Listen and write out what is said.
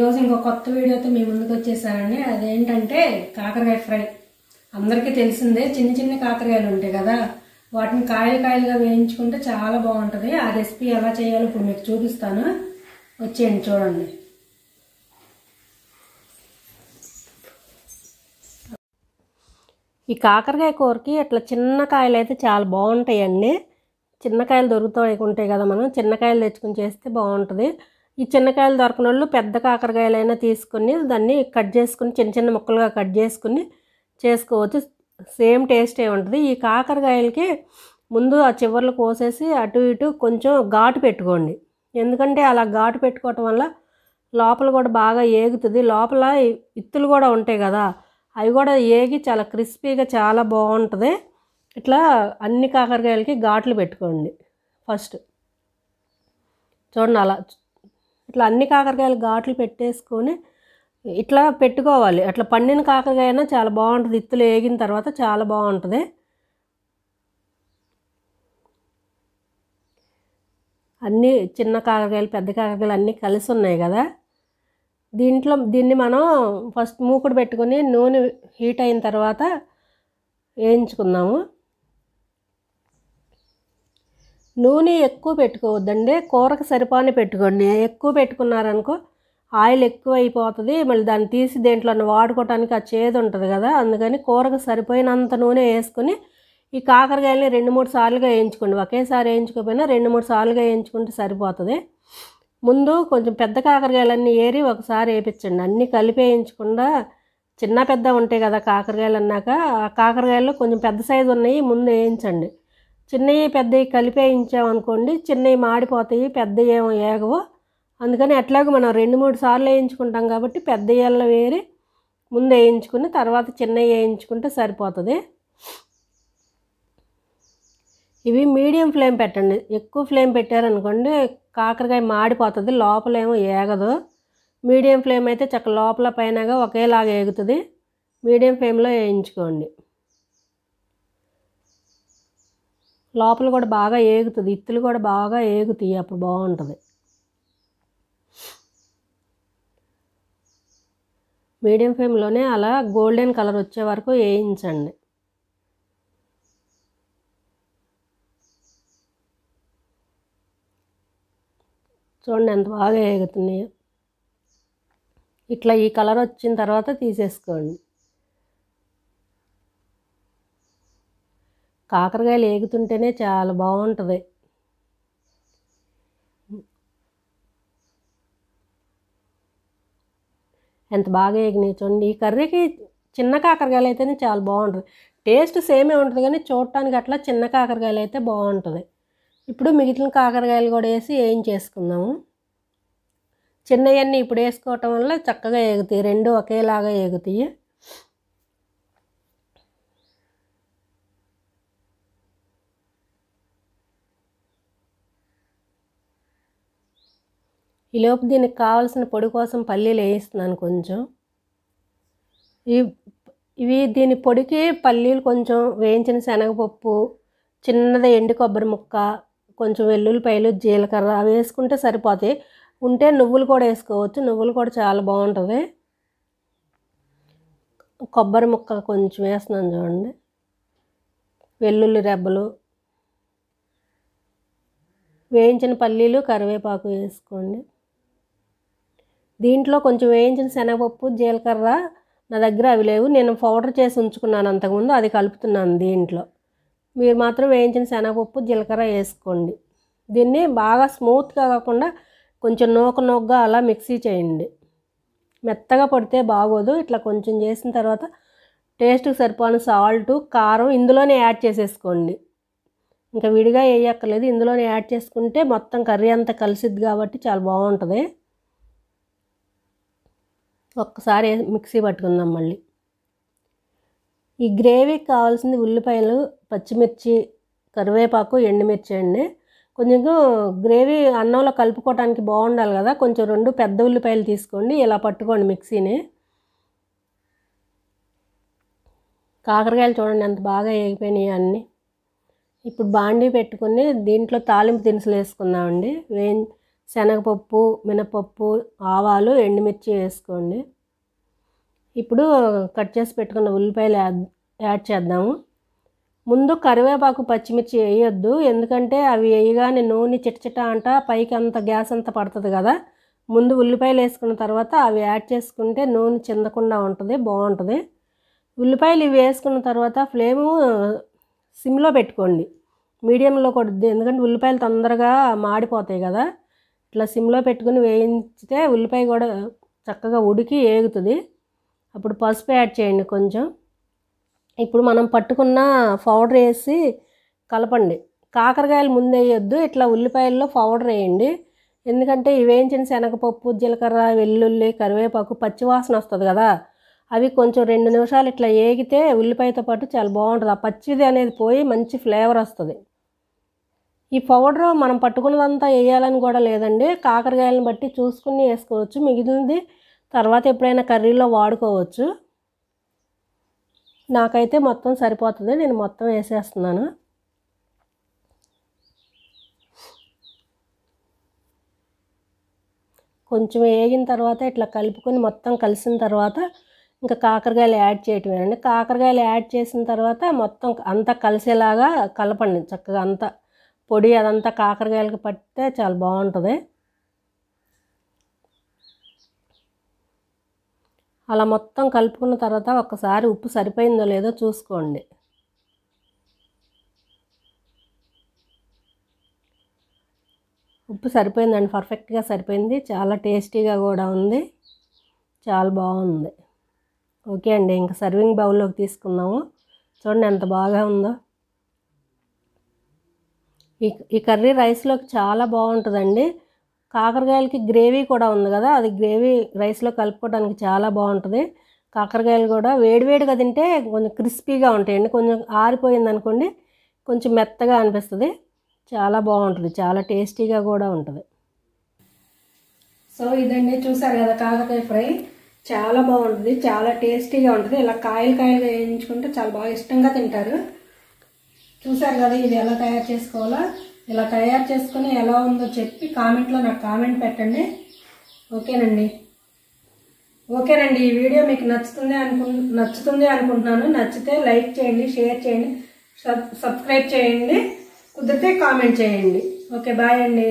ఈరోజు ఇంకో కొత్త వీడియోతో మీ ముందుకు వచ్చేసానండి అదేంటంటే కాకరకాయ ఫ్రై అందరికీ తెలిసిందే చిన్న చిన్న కాకరకాయలు ఉంటాయి కదా వాటిని కాయలు కాయలుగా వేయించుకుంటే చాలా బాగుంటుంది ఆ రెసిపీ ఎలా చేయాలో ఇప్పుడు మీకు చూపిస్తాను వచ్చేయండి చూడండి ఈ కాకరకాయ కూరకి ఇట్లా చిన్న కాయలు అయితే చాలా బాగుంటాయండి చిన్నకాయలు దొరుకుతాయి ఉంటాయి కదా మనం చిన్నకాయలు తెచ్చుకుని చేస్తే బాగుంటుంది ఈ చిన్నకాయలు దొరకని వాళ్ళు పెద్ద కాకరకాయలైనా తీసుకుని దాన్ని కట్ చేసుకుని చిన్న చిన్న ముక్కలుగా కట్ చేసుకుని చేసుకోవచ్చు సేమ్ టేస్టే ఉంటుంది ఈ కాకరకాయలకి ముందు ఆ చివర్లు కోసేసి అటు ఇటు కొంచెం ఘాటు పెట్టుకోండి ఎందుకంటే అలా ఘాటు పెట్టుకోవటం వల్ల లోపల కూడా బాగా ఏగుతుంది లోపల ఇత్తులు కూడా ఉంటాయి కదా అవి కూడా ఏగి చాలా క్రిస్పీగా చాలా బాగుంటుంది ఇట్లా అన్ని కాకరకాయలకి ఘాట్లు పెట్టుకోండి ఫస్ట్ చూడండి అలా ఇట్లా అన్ని కాకరకాయలు ఘాట్లు పెట్టేసుకొని ఇట్లా పెట్టుకోవాలి అట్లా పండిన కాకరకాయనా చాలా బాగుంటుంది ఇత్తులు వేగిన తర్వాత చాలా బాగుంటుంది అన్నీ చిన్న కాకరకాయలు పెద్ద కాకరకాయలు అన్నీ కలిసి ఉన్నాయి కదా దీంట్లో దీన్ని మనం ఫస్ట్ మూకుడు పెట్టుకొని నూనె హీట్ అయిన తర్వాత వేయించుకుందాము నూనె ఎక్కువ పెట్టుకోవద్దండి కూరకు సరిపాని పెట్టుకోండి ఎక్కువ పెట్టుకున్నారనుకో ఆయిల్ ఎక్కువ అయిపోతుంది మళ్ళీ దాన్ని తీసి దేంట్లో వాడుకోవటానికి ఆ చేదు ఉంటుంది కదా అందుకని కూరకు సరిపోయినంత నూనె వేసుకుని ఈ కాకరకాయలని రెండు మూడు సార్లుగా వేయించుకోండి ఒకేసారి వేయించుకోకపోయినా రెండు మూడు సార్లుగా వేయించుకుంటే సరిపోతుంది ముందు కొంచెం పెద్ద కాకరకాయలన్నీ ఏరి ఒకసారి వేయించండి అన్నీ కలిపి వేయించకుండా చిన్న పెద్ద ఉంటాయి కదా కాకరకాయలు అన్నాక ఆ కాకరకాయలు కొంచెం పెద్ద సైజు ఉన్నాయి ముందు వేయించండి చిన్నవి పెద్దవి కలిపే ఇచ్చామనుకోండి చిన్నవి మాడిపోతాయి పెద్దవి ఏమో ఏగవు అందుకని ఎట్లాగో మనం రెండు మూడు సార్లు వేయించుకుంటాం కాబట్టి పెద్ద ఏళ్ళ వేరి ముందు వేయించుకుని తర్వాత చిన్నవి వేయించుకుంటే సరిపోతుంది ఇవి మీడియం ఫ్లేమ్ పెట్టండి ఎక్కువ ఫ్లేమ్ పెట్టారనుకోండి కాకరకాయ మాడిపోతుంది లోపల ఏమో ఏగదు మీడియం ఫ్లేమ్ అయితే చక్క లోపల పైనగా ఒకేలాగా ఏగుతుంది మీడియం ఫ్లేమ్లో వేయించుకోండి లోపల కూడా బాగా ఏగుతుంది ఇత్తులు కూడా బాగా ఏగుతాయి అప్పుడు బాగుంటుంది మీడియం ఫ్లేమ్లోనే అలా గోల్డెన్ కలర్ వచ్చే వరకు వేయించండి చూడండి ఎంత బాగా ఎగుతున్నాయో ఇట్లా ఈ కలర్ వచ్చిన తర్వాత తీసేసుకోండి కాకరకాయలు ఏగుతుంటేనే చాలా బాగుంటుంది ఎంత బాగా ఏగినాయి చూడండి ఈ కర్రీకి చిన్న కాకరకాయలు అయితేనే చాలా బాగుంటుంది టేస్ట్ సేమే ఉంటుంది కానీ చూడటానికి అట్లా చిన్న కాకరకాయలు అయితే బాగుంటుంది ఇప్పుడు మిగిలిన కాకరకాయలు కూడా వేసి ఏం చేసుకుందాము చిన్నవన్నీ ఇప్పుడు వేసుకోవటం వల్ల చక్కగా ఎగుతాయి రెండు ఒకేలాగా ఎగుతాయి ఈలోపు దీనికి కావాల్సిన పొడి కోసం పల్లీలు వేయిస్తున్నాను కొంచెం ఇవి ఇవి దీని పొడికి పల్లీలు కొంచెం వేయించిన శనగపప్పు చిన్నది ఎండు కొబ్బరి ముక్క కొంచెం వెల్లుల్లిపాయలు జీలకర్ర అవి వేసుకుంటే సరిపోతాయి ఉంటే నువ్వులు కూడా వేసుకోవచ్చు నువ్వులు కూడా చాలా బాగుంటుంది కొబ్బరి ముక్క కొంచెం వేస్తున్నాను చూడండి వెల్లుల్లి రెబ్బలు వేయించిన పల్లీలు కరివేపాకు వేసుకోండి దీంట్లో కొంచెం వేయించిన శనగపప్పు జీలకర్ర నా దగ్గర అవి లేవు నేను పౌడర్ చేసి ఉంచుకున్నాను అంతకుముందు అది కలుపుతున్నాను దీంట్లో మీరు మాత్రం వేయించిన శనగపప్పు జీలకర్ర వేసుకోండి దీన్ని బాగా స్మూత్గా కాకుండా కొంచెం నూక నూకగా అలా మిక్సీ చేయండి మెత్తగా పడితే బాగోదు ఇట్లా కొంచెం చేసిన తర్వాత టేస్ట్కి సరిపోయిన సాల్ట్ కారం ఇందులోనే యాడ్ చేసేసుకోండి ఇంకా విడిగా వేయక్కర్లేదు ఇందులోనే యాడ్ చేసుకుంటే మొత్తం కర్రీ అంతా కలిసిద్ది కాబట్టి చాలా బాగుంటుంది ఒక్కసారి మిక్సీ పట్టుకుందాం మళ్ళీ ఈ గ్రేవీకి కావాల్సింది ఉల్లిపాయలు పచ్చిమిర్చి కరివేపాకు ఎండుమిర్చి అండి కొంచెం గ్రేవీ అన్నంలో కలుపుకోవడానికి బాగుండాలి కదా కొంచెం రెండు పెద్ద ఉల్లిపాయలు తీసుకోండి ఇలా పట్టుకోండి మిక్సీని కాకరకాయలు చూడండి ఎంత బాగా వేగిపోయినాయి అన్నీ ఇప్పుడు బాండీ పెట్టుకుని దీంట్లో తాలింపు దినుసులు వేసుకుందామండి వేయి శనగపప్పు మినపప్పు ఆవాలు ఎండుమిర్చి వేసుకోండి ఇప్పుడు కట్ చేసి పెట్టుకున్న ఉల్లిపాయలు యాడ్ చేద్దాము ముందు కరివేపాకు పచ్చిమిర్చి వేయొద్దు ఎందుకంటే అవి వేయగానే నూనె చిటచిట అంట పైకి అంత గ్యాస్ అంత పడుతుంది కదా ముందు ఉల్లిపాయలు వేసుకున్న తర్వాత అవి యాడ్ చేసుకుంటే నూనె చిందకుండా ఉంటుంది బాగుంటుంది ఉల్లిపాయలు ఇవి వేసుకున్న తర్వాత ఫ్లేము సిమ్లో పెట్టుకోండి మీడియంలో కొడుద్ది ఎందుకంటే ఉల్లిపాయలు తొందరగా మాడిపోతాయి కదా ఇట్లా సిమ్లో పెట్టుకుని వేయించితే ఉల్లిపాయ కూడా చక్కగా ఉడికి ఏగుతుంది అప్పుడు పసుపు యాడ్ చేయండి కొంచెం ఇప్పుడు మనం పట్టుకున్న పౌడర్ వేసి కలపండి కాకరకాయలు ముందు వేయొద్దు ఇట్లా ఉల్లిపాయల్లో పౌడర్ వేయండి ఎందుకంటే ఇవి వేయించిన శనగపప్పు జీలకర్ర వెల్లుల్లి కరివేపాకు పచ్చివాసన వస్తుంది కదా అవి కొంచెం రెండు నిమిషాలు ఇట్లా వేగితే ఉల్లిపాయతో పాటు చాలా బాగుంటుంది ఆ పచ్చిది అనేది పోయి మంచి ఫ్లేవర్ వస్తుంది ఈ పౌడర్ మనం పట్టుకున్నదంతా వేయాలని కూడా లేదండి కాకరకాయలను బట్టి చూసుకుని వేసుకోవచ్చు మిగిలినది తర్వాత ఎప్పుడైనా కర్రీలో వాడుకోవచ్చు నాకైతే మొత్తం సరిపోతుంది నేను మొత్తం వేసేస్తున్నాను కొంచెం వేగిన తర్వాత ఇట్లా కలుపుకొని మొత్తం కలిసిన తర్వాత ఇంకా కాకరకాయలు యాడ్ చేయటమేనండి కాకరకాయలు యాడ్ చేసిన తర్వాత మొత్తం అంతా కలిసేలాగా కలపండి చక్కగా అంతా పొడి అదంతా కాకరకాయలకి పట్టితే చాలా బాగుంటుంది అలా మొత్తం కలుపుకున్న తర్వాత ఒక్కసారి ఉప్పు సరిపోయిందో లేదో చూసుకోండి ఉప్పు సరిపోయిందండి పర్ఫెక్ట్గా సరిపోయింది చాలా టేస్టీగా కూడా ఉంది చాలా బాగుంది ఓకే అండి ఇంకా సర్వింగ్ బౌల్లోకి తీసుకుందాము చూడండి ఎంత బాగా ఉందో ఈ ఈ కర్రీ రైస్లోకి చాలా బాగుంటుందండి కాకరకాయలకి గ్రేవీ కూడా ఉంది కదా అది గ్రేవీ రైస్లో కలుపుకోవడానికి చాలా బాగుంటుంది కాకరకాయలు కూడా వేడివేడిగా తింటే కొంచెం క్రిస్పీగా ఉంటాయండి కొంచెం ఆరిపోయింది అనుకోండి కొంచెం మెత్తగా అనిపిస్తుంది చాలా బాగుంటుంది చాలా టేస్టీగా కూడా ఉంటుంది సో ఇదండి చూసారు కదా కాకరకాయ ఫ్రై చాలా బాగుంటుంది చాలా టేస్టీగా ఉంటుంది ఇలా కాయలు కాయలు వేయించుకుంటే చాలా బాగా ఇష్టంగా తింటారు చూసారు కదా ఇది ఎలా తయారు చేసుకోవాలో ఇలా తయారు చేసుకుని ఎలా ఉందో చెప్పి కామెంట్లో నాకు కామెంట్ పెట్టండి ఓకేనండి ఓకేనండి ఈ వీడియో మీకు నచ్చుతుంది అనుకు నచ్చుతుంది అనుకుంటున్నాను నచ్చితే లైక్ చేయండి షేర్ చేయండి సబ్స్క్రైబ్ చేయండి కుదిరితే కామెంట్ చేయండి ఓకే బాయ్ అండి